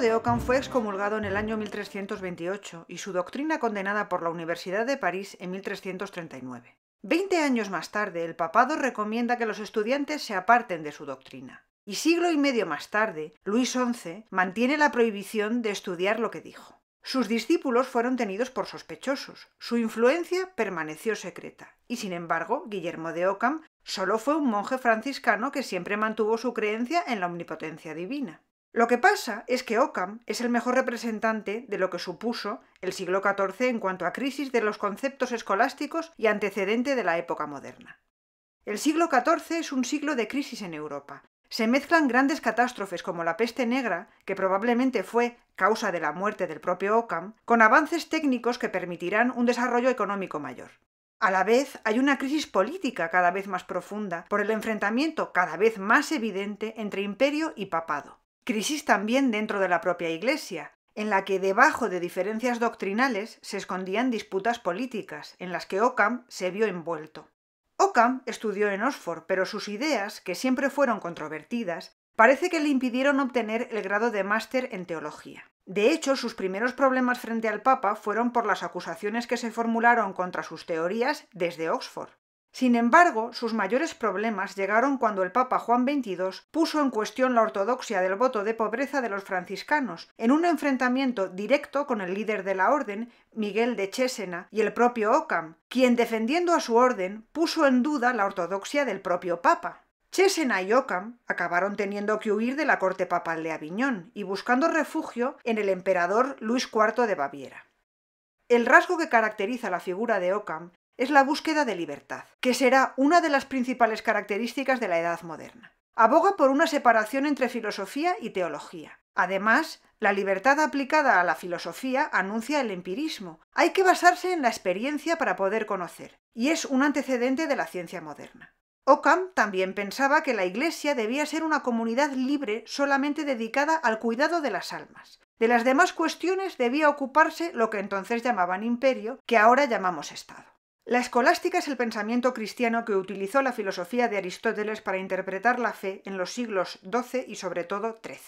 de Ockham fue excomulgado en el año 1328 y su doctrina condenada por la Universidad de París en 1339. Veinte años más tarde, el papado recomienda que los estudiantes se aparten de su doctrina. Y siglo y medio más tarde, Luis XI mantiene la prohibición de estudiar lo que dijo. Sus discípulos fueron tenidos por sospechosos, su influencia permaneció secreta, y sin embargo, Guillermo de Ockham solo fue un monje franciscano que siempre mantuvo su creencia en la omnipotencia divina. Lo que pasa es que Occam es el mejor representante de lo que supuso el siglo XIV en cuanto a crisis de los conceptos escolásticos y antecedente de la época moderna. El siglo XIV es un siglo de crisis en Europa. Se mezclan grandes catástrofes como la peste negra, que probablemente fue causa de la muerte del propio Occam, con avances técnicos que permitirán un desarrollo económico mayor. A la vez, hay una crisis política cada vez más profunda por el enfrentamiento cada vez más evidente entre imperio y papado. Crisis también dentro de la propia Iglesia, en la que debajo de diferencias doctrinales se escondían disputas políticas, en las que Ockham se vio envuelto. Ockham estudió en Oxford, pero sus ideas, que siempre fueron controvertidas, parece que le impidieron obtener el grado de máster en teología. De hecho, sus primeros problemas frente al Papa fueron por las acusaciones que se formularon contra sus teorías desde Oxford. Sin embargo, sus mayores problemas llegaron cuando el Papa Juan XXII puso en cuestión la ortodoxia del voto de pobreza de los franciscanos, en un enfrentamiento directo con el líder de la orden, Miguel de Chesena, y el propio Ockham, quien defendiendo a su orden puso en duda la ortodoxia del propio Papa. Chesena y Ockham acabaron teniendo que huir de la corte papal de Aviñón y buscando refugio en el emperador Luis IV de Baviera. El rasgo que caracteriza la figura de Ockham es la búsqueda de libertad, que será una de las principales características de la edad moderna. Aboga por una separación entre filosofía y teología. Además, la libertad aplicada a la filosofía anuncia el empirismo. Hay que basarse en la experiencia para poder conocer, y es un antecedente de la ciencia moderna. Ockham también pensaba que la Iglesia debía ser una comunidad libre solamente dedicada al cuidado de las almas. De las demás cuestiones debía ocuparse lo que entonces llamaban imperio, que ahora llamamos Estado. La escolástica es el pensamiento cristiano que utilizó la filosofía de Aristóteles para interpretar la fe en los siglos XII y sobre todo XIII.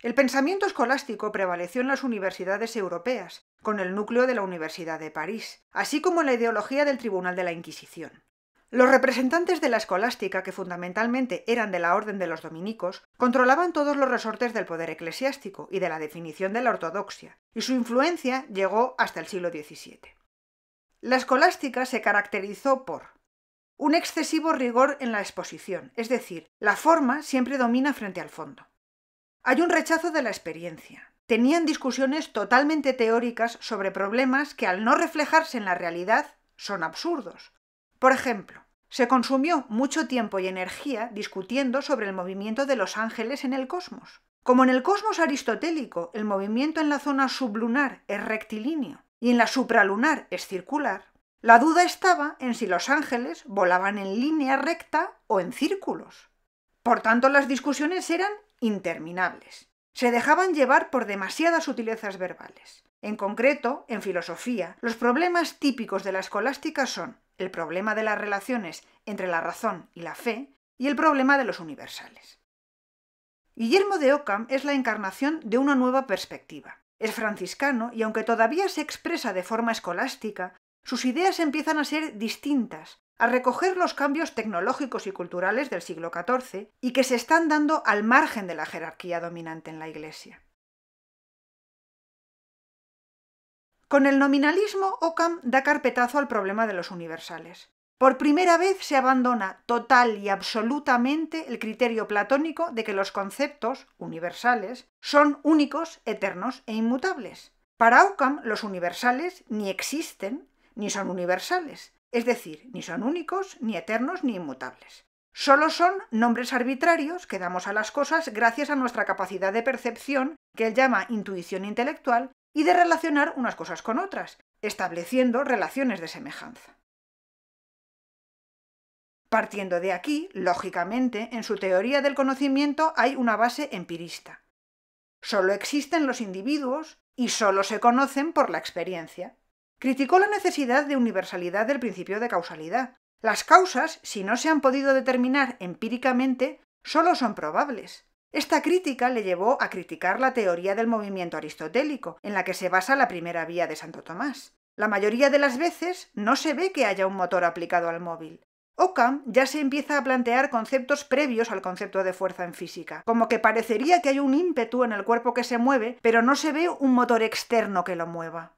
El pensamiento escolástico prevaleció en las universidades europeas, con el núcleo de la Universidad de París, así como en la ideología del Tribunal de la Inquisición. Los representantes de la escolástica, que fundamentalmente eran de la orden de los dominicos, controlaban todos los resortes del poder eclesiástico y de la definición de la ortodoxia, y su influencia llegó hasta el siglo XVII. La escolástica se caracterizó por un excesivo rigor en la exposición, es decir, la forma siempre domina frente al fondo. Hay un rechazo de la experiencia. Tenían discusiones totalmente teóricas sobre problemas que al no reflejarse en la realidad son absurdos. Por ejemplo, se consumió mucho tiempo y energía discutiendo sobre el movimiento de los ángeles en el cosmos. Como en el cosmos aristotélico el movimiento en la zona sublunar es rectilíneo y en la supralunar es circular, la duda estaba en si los ángeles volaban en línea recta o en círculos. Por tanto, las discusiones eran interminables. Se dejaban llevar por demasiadas sutilezas verbales. En concreto, en filosofía, los problemas típicos de la escolástica son el problema de las relaciones entre la razón y la fe y el problema de los universales. Guillermo de Ockham es la encarnación de una nueva perspectiva. Es franciscano y aunque todavía se expresa de forma escolástica, sus ideas empiezan a ser distintas, a recoger los cambios tecnológicos y culturales del siglo XIV y que se están dando al margen de la jerarquía dominante en la Iglesia. Con el nominalismo, Ockham da carpetazo al problema de los universales. Por primera vez se abandona total y absolutamente el criterio platónico de que los conceptos universales son únicos, eternos e inmutables. Para Occam los universales ni existen ni son universales, es decir, ni son únicos, ni eternos, ni inmutables. Solo son nombres arbitrarios que damos a las cosas gracias a nuestra capacidad de percepción, que él llama intuición intelectual, y de relacionar unas cosas con otras, estableciendo relaciones de semejanza. Partiendo de aquí, lógicamente, en su teoría del conocimiento hay una base empirista. Solo existen los individuos y solo se conocen por la experiencia. Criticó la necesidad de universalidad del principio de causalidad. Las causas, si no se han podido determinar empíricamente, solo son probables. Esta crítica le llevó a criticar la teoría del movimiento aristotélico, en la que se basa la primera vía de Santo Tomás. La mayoría de las veces no se ve que haya un motor aplicado al móvil. Ockham ya se empieza a plantear conceptos previos al concepto de fuerza en física, como que parecería que hay un ímpetu en el cuerpo que se mueve, pero no se ve un motor externo que lo mueva.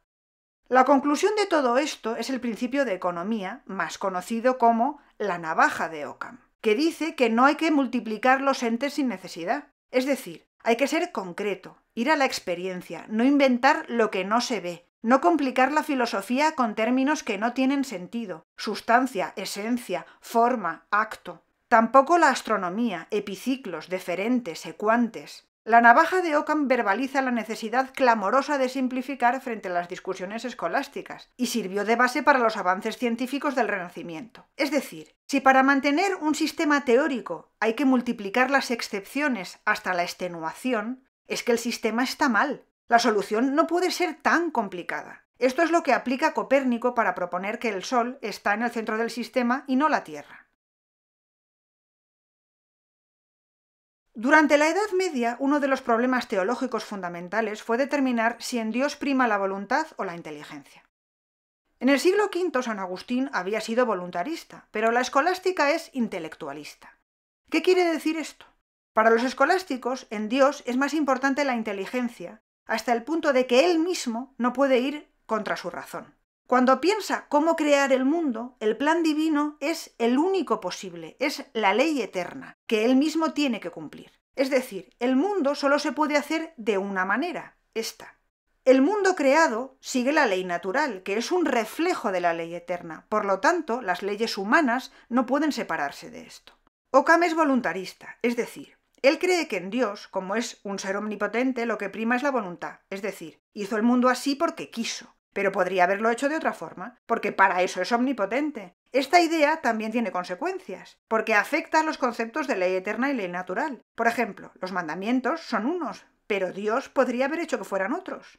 La conclusión de todo esto es el principio de economía, más conocido como la navaja de Ockham, que dice que no hay que multiplicar los entes sin necesidad. Es decir, hay que ser concreto, ir a la experiencia, no inventar lo que no se ve, no complicar la filosofía con términos que no tienen sentido, sustancia, esencia, forma, acto. Tampoco la astronomía, epiciclos, deferentes, secuantes. La navaja de Ockham verbaliza la necesidad clamorosa de simplificar frente a las discusiones escolásticas y sirvió de base para los avances científicos del Renacimiento. Es decir, si para mantener un sistema teórico hay que multiplicar las excepciones hasta la extenuación, es que el sistema está mal, la solución no puede ser tan complicada. Esto es lo que aplica Copérnico para proponer que el Sol está en el centro del sistema y no la Tierra. Durante la Edad Media, uno de los problemas teológicos fundamentales fue determinar si en Dios prima la voluntad o la inteligencia. En el siglo V San Agustín había sido voluntarista, pero la escolástica es intelectualista. ¿Qué quiere decir esto? Para los escolásticos, en Dios es más importante la inteligencia hasta el punto de que él mismo no puede ir contra su razón. Cuando piensa cómo crear el mundo, el plan divino es el único posible, es la ley eterna, que él mismo tiene que cumplir. Es decir, el mundo solo se puede hacer de una manera, esta. El mundo creado sigue la ley natural, que es un reflejo de la ley eterna. Por lo tanto, las leyes humanas no pueden separarse de esto. Okam es voluntarista, es decir, él cree que en Dios, como es un ser omnipotente, lo que prima es la voluntad, es decir, hizo el mundo así porque quiso, pero podría haberlo hecho de otra forma, porque para eso es omnipotente. Esta idea también tiene consecuencias, porque afecta a los conceptos de ley eterna y ley natural. Por ejemplo, los mandamientos son unos, pero Dios podría haber hecho que fueran otros.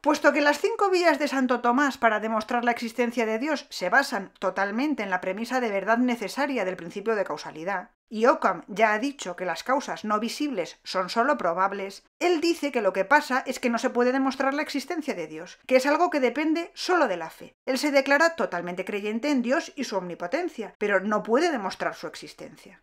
Puesto que las cinco vías de Santo Tomás para demostrar la existencia de Dios se basan totalmente en la premisa de verdad necesaria del principio de causalidad, y Occam ya ha dicho que las causas no visibles son sólo probables, él dice que lo que pasa es que no se puede demostrar la existencia de Dios, que es algo que depende sólo de la fe. Él se declara totalmente creyente en Dios y su omnipotencia, pero no puede demostrar su existencia.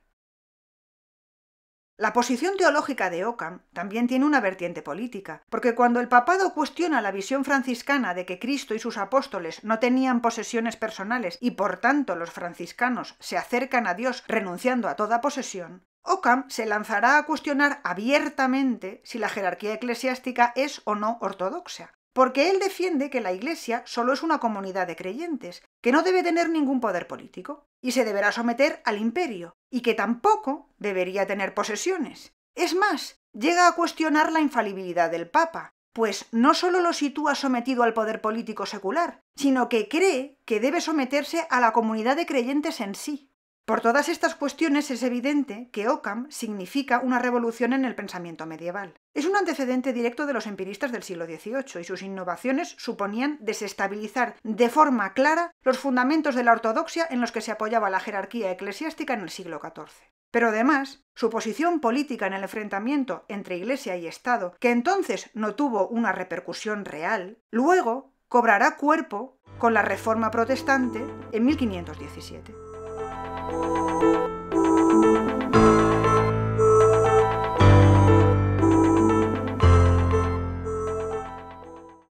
La posición teológica de Ockham también tiene una vertiente política, porque cuando el papado cuestiona la visión franciscana de que Cristo y sus apóstoles no tenían posesiones personales y por tanto los franciscanos se acercan a Dios renunciando a toda posesión, Ockham se lanzará a cuestionar abiertamente si la jerarquía eclesiástica es o no ortodoxa, porque él defiende que la Iglesia solo es una comunidad de creyentes, que no debe tener ningún poder político, y se deberá someter al imperio, y que tampoco debería tener posesiones. Es más, llega a cuestionar la infalibilidad del Papa, pues no solo lo sitúa sometido al poder político secular, sino que cree que debe someterse a la comunidad de creyentes en sí. Por todas estas cuestiones es evidente que Occam significa una revolución en el pensamiento medieval. Es un antecedente directo de los empiristas del siglo XVIII y sus innovaciones suponían desestabilizar de forma clara los fundamentos de la ortodoxia en los que se apoyaba la jerarquía eclesiástica en el siglo XIV. Pero además, su posición política en el enfrentamiento entre Iglesia y Estado, que entonces no tuvo una repercusión real, luego cobrará cuerpo con la Reforma Protestante en 1517. Bye.